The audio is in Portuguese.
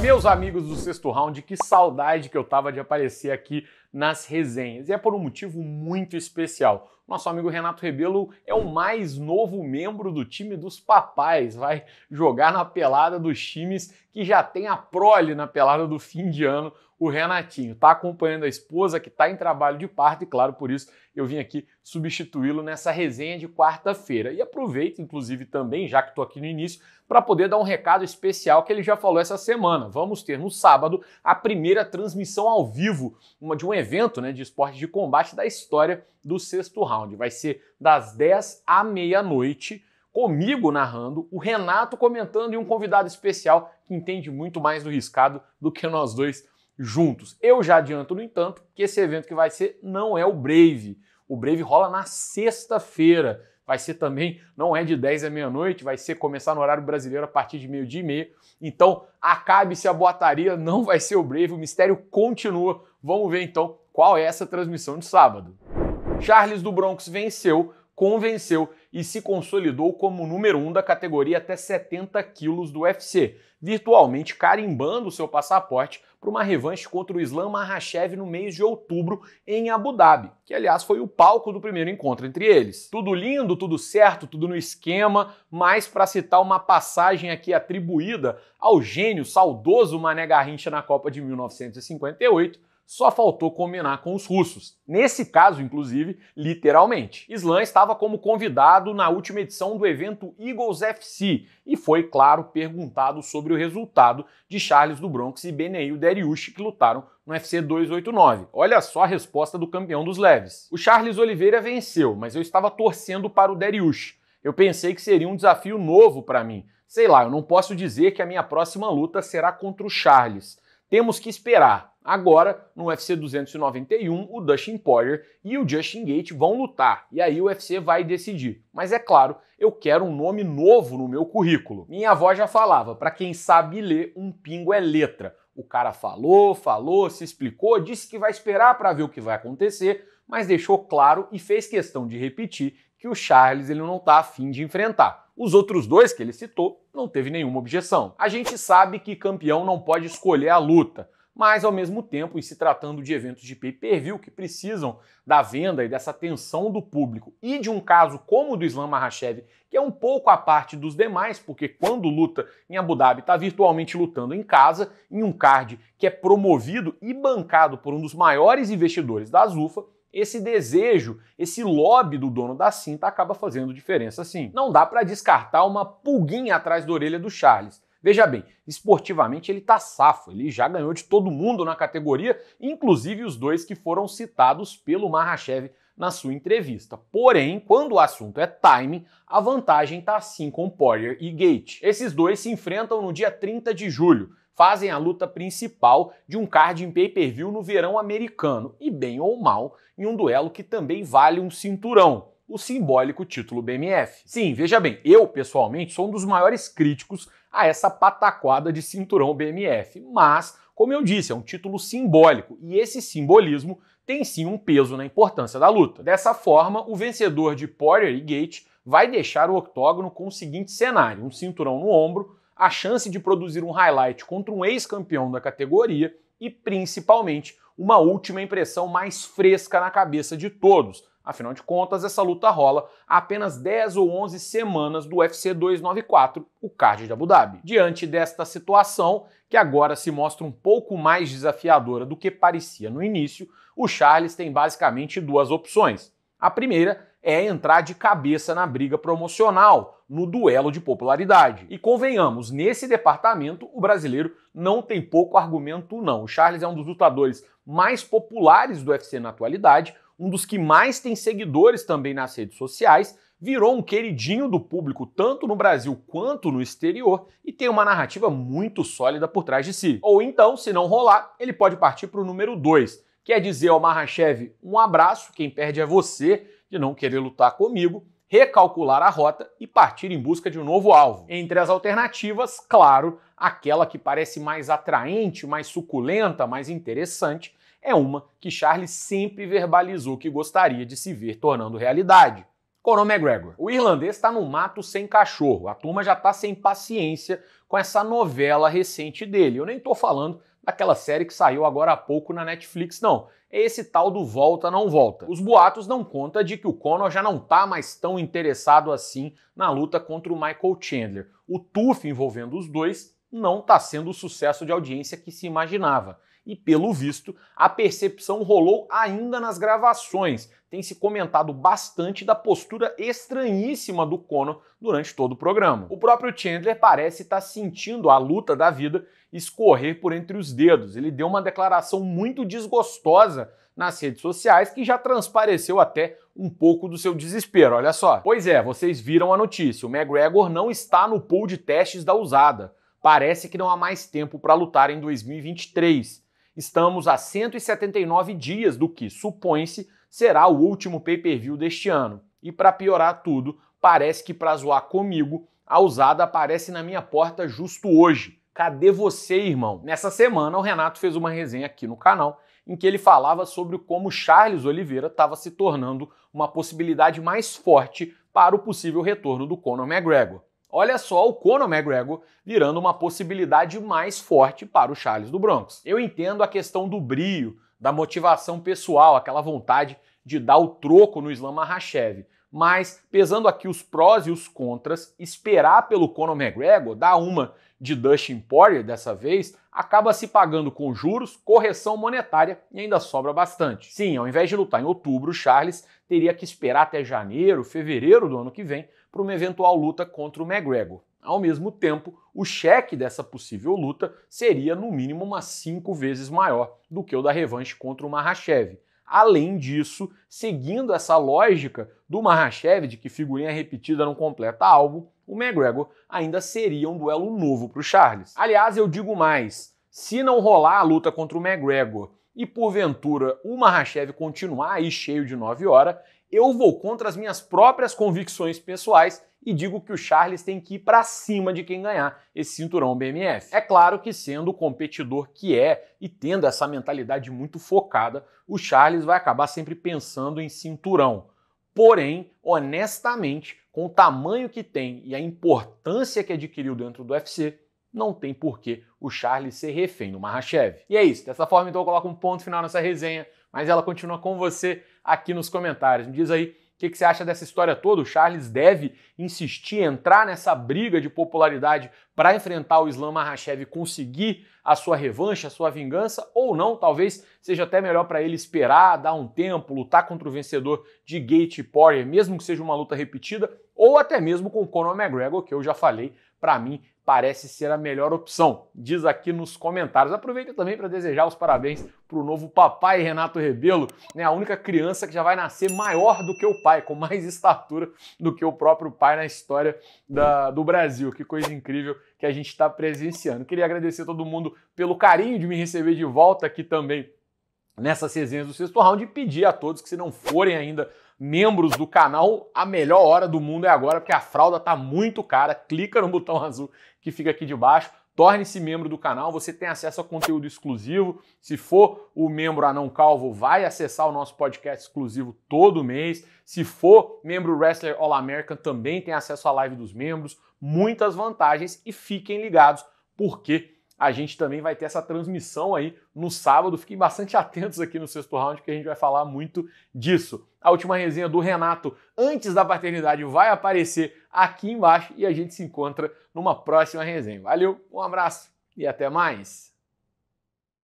Meus amigos do sexto round, que saudade que eu tava de aparecer aqui nas resenhas. E é por um motivo muito especial nosso amigo Renato Rebelo é o mais novo membro do time dos papais, vai jogar na pelada dos times que já tem a prole na pelada do fim de ano, o Renatinho. Está acompanhando a esposa que está em trabalho de parto e, claro, por isso eu vim aqui substituí-lo nessa resenha de quarta-feira. E aproveito, inclusive, também, já que estou aqui no início, para poder dar um recado especial que ele já falou essa semana. Vamos ter no sábado a primeira transmissão ao vivo uma de um evento né, de esporte de combate da história do sexto round round vai ser das 10 à meia-noite, comigo narrando, o Renato comentando e um convidado especial que entende muito mais do riscado do que nós dois juntos. Eu já adianto, no entanto, que esse evento que vai ser não é o Brave. O Brave rola na sexta-feira. Vai ser também, não é de 10 à meia-noite, vai ser começar no horário brasileiro a partir de meio-dia e meia. Então, acabe-se a boataria, não vai ser o Brave, o mistério continua. Vamos ver então qual é essa transmissão de sábado. Charles do Bronx venceu, convenceu e se consolidou como número um da categoria até 70 quilos do UFC, virtualmente carimbando seu passaporte para uma revanche contra o Islam Mahashev no mês de outubro em Abu Dhabi, que aliás foi o palco do primeiro encontro entre eles. Tudo lindo, tudo certo, tudo no esquema, mas para citar uma passagem aqui atribuída ao gênio saudoso Mané Garrincha na Copa de 1958, só faltou combinar com os russos. Nesse caso, inclusive, literalmente. Slam estava como convidado na última edição do evento Eagles FC e foi, claro, perguntado sobre o resultado de Charles do Bronx e Beneil Deriush que lutaram no UFC 289. Olha só a resposta do campeão dos leves. O Charles Oliveira venceu, mas eu estava torcendo para o Deriush. Eu pensei que seria um desafio novo para mim. Sei lá, eu não posso dizer que a minha próxima luta será contra o Charles. Temos que esperar. Agora, no UFC 291, o Dustin Poirier e o Justin Gate vão lutar, e aí o UFC vai decidir. Mas é claro, eu quero um nome novo no meu currículo. Minha avó já falava, para quem sabe ler, um pingo é letra. O cara falou, falou, se explicou, disse que vai esperar para ver o que vai acontecer, mas deixou claro e fez questão de repetir que o Charles ele não está afim de enfrentar. Os outros dois que ele citou não teve nenhuma objeção. A gente sabe que campeão não pode escolher a luta, mas ao mesmo tempo, e se tratando de eventos de pay-per-view que precisam da venda e dessa atenção do público, e de um caso como o do Islam Mahashev, que é um pouco à parte dos demais, porque quando luta em Abu Dhabi está virtualmente lutando em casa, em um card que é promovido e bancado por um dos maiores investidores da Zufa, esse desejo, esse lobby do dono da cinta acaba fazendo diferença sim. Não dá para descartar uma pulguinha atrás da orelha do Charles, Veja bem, esportivamente ele tá safo, ele já ganhou de todo mundo na categoria, inclusive os dois que foram citados pelo Mahashev na sua entrevista. Porém, quando o assunto é timing, a vantagem está assim com Poirier e Gate. Esses dois se enfrentam no dia 30 de julho, fazem a luta principal de um card em pay-per-view no verão americano, e bem ou mal, em um duelo que também vale um cinturão o simbólico título BMF. Sim, veja bem, eu pessoalmente sou um dos maiores críticos a essa pataquada de cinturão BMF, mas, como eu disse, é um título simbólico e esse simbolismo tem sim um peso na importância da luta. Dessa forma, o vencedor de Poirier e Gate vai deixar o octógono com o seguinte cenário: um cinturão no ombro, a chance de produzir um highlight contra um ex-campeão da categoria e, principalmente, uma última impressão mais fresca na cabeça de todos, Afinal de contas, essa luta rola há apenas 10 ou 11 semanas do UFC 294, o card de Abu Dhabi. Diante desta situação, que agora se mostra um pouco mais desafiadora do que parecia no início, o Charles tem basicamente duas opções. A primeira é entrar de cabeça na briga promocional, no duelo de popularidade. E convenhamos, nesse departamento, o brasileiro não tem pouco argumento, não. O Charles é um dos lutadores mais populares do UFC na atualidade, um dos que mais tem seguidores também nas redes sociais, virou um queridinho do público tanto no Brasil quanto no exterior e tem uma narrativa muito sólida por trás de si. Ou então, se não rolar, ele pode partir para o número 2, que é dizer ao Mahashev um abraço, quem perde é você, de não querer lutar comigo, recalcular a rota e partir em busca de um novo alvo. Entre as alternativas, claro, aquela que parece mais atraente, mais suculenta, mais interessante é uma que Charles sempre verbalizou que gostaria de se ver tornando realidade. Conor McGregor. O irlandês está no mato sem cachorro. A turma já está sem paciência com essa novela recente dele. Eu nem estou falando daquela série que saiu agora há pouco na Netflix, não. É esse tal do volta não volta. Os boatos dão conta de que o Conor já não está mais tão interessado assim na luta contra o Michael Chandler. O tuf envolvendo os dois não está sendo o sucesso de audiência que se imaginava e, pelo visto, a percepção rolou ainda nas gravações. Tem se comentado bastante da postura estranhíssima do Conor durante todo o programa. O próprio Chandler parece estar sentindo a luta da vida escorrer por entre os dedos. Ele deu uma declaração muito desgostosa nas redes sociais que já transpareceu até um pouco do seu desespero. Olha só. Pois é, vocês viram a notícia. O McGregor não está no pool de testes da usada. Parece que não há mais tempo para lutar em 2023. Estamos a 179 dias do que, supõe-se, será o último pay-per-view deste ano. E para piorar tudo, parece que para zoar comigo, a usada aparece na minha porta justo hoje. Cadê você, irmão? Nessa semana, o Renato fez uma resenha aqui no canal em que ele falava sobre como Charles Oliveira estava se tornando uma possibilidade mais forte para o possível retorno do Conor McGregor. Olha só o Conor McGregor virando uma possibilidade mais forte para o Charles do Bronx. Eu entendo a questão do brio, da motivação pessoal, aquela vontade de dar o troco no Islam Makhachev, mas pesando aqui os prós e os contras, esperar pelo Conor McGregor dar uma de Dustin Poirier dessa vez, acaba se pagando com juros, correção monetária e ainda sobra bastante. Sim, ao invés de lutar em outubro, Charles teria que esperar até janeiro, fevereiro do ano que vem para uma eventual luta contra o McGregor. Ao mesmo tempo, o cheque dessa possível luta seria no mínimo umas cinco vezes maior do que o da revanche contra o Marrachev. Além disso, seguindo essa lógica do Mahashev, de que figurinha repetida não completa alvo, o McGregor ainda seria um duelo novo para o Charles. Aliás, eu digo mais, se não rolar a luta contra o McGregor e porventura o Mahashev continuar aí cheio de 9 horas, eu vou contra as minhas próprias convicções pessoais e digo que o Charles tem que ir para cima de quem ganhar esse cinturão BMF. É claro que, sendo o competidor que é e tendo essa mentalidade muito focada, o Charles vai acabar sempre pensando em cinturão. Porém, honestamente, com o tamanho que tem e a importância que adquiriu dentro do UFC, não tem porquê o Charles ser refém do Mahashev. E é isso. Dessa forma, então, eu coloco um ponto final nessa resenha, mas ela continua com você aqui nos comentários. Me diz aí o que, que, você acha dessa história toda? O Charles deve insistir, entrar nessa briga de popularidade para enfrentar o Islam Mahashev e conseguir a sua revanche, a sua vingança, ou não? Talvez seja até melhor para ele esperar, dar um tempo, lutar contra o vencedor de Gate e Poirier, mesmo que seja uma luta repetida, ou até mesmo com Conor McGregor, que eu já falei, para mim parece ser a melhor opção. Diz aqui nos comentários. Aproveita também para desejar os parabéns para o novo papai Renato Rebelo, né? A única criança que já vai nascer maior do que o pai, com mais estatura do que o próprio pai na história da, do Brasil. Que coisa incrível que a gente está presenciando. Queria agradecer a todo mundo pelo carinho de me receber de volta aqui também nessas resenhas do sexto round e pedir a todos que se não forem ainda membros do canal, a melhor hora do mundo é agora, porque a fralda tá muito cara. Clica no botão azul que fica aqui debaixo. Torne-se membro do canal, você tem acesso a conteúdo exclusivo. Se for o membro Anão Calvo, vai acessar o nosso podcast exclusivo todo mês. Se for membro Wrestler All American, também tem acesso à live dos membros. Muitas vantagens e fiquem ligados, porque a gente também vai ter essa transmissão aí no sábado. Fiquem bastante atentos aqui no sexto round, que a gente vai falar muito disso. A última resenha do Renato antes da paternidade vai aparecer aqui embaixo e a gente se encontra numa próxima resenha. Valeu, um abraço e até mais!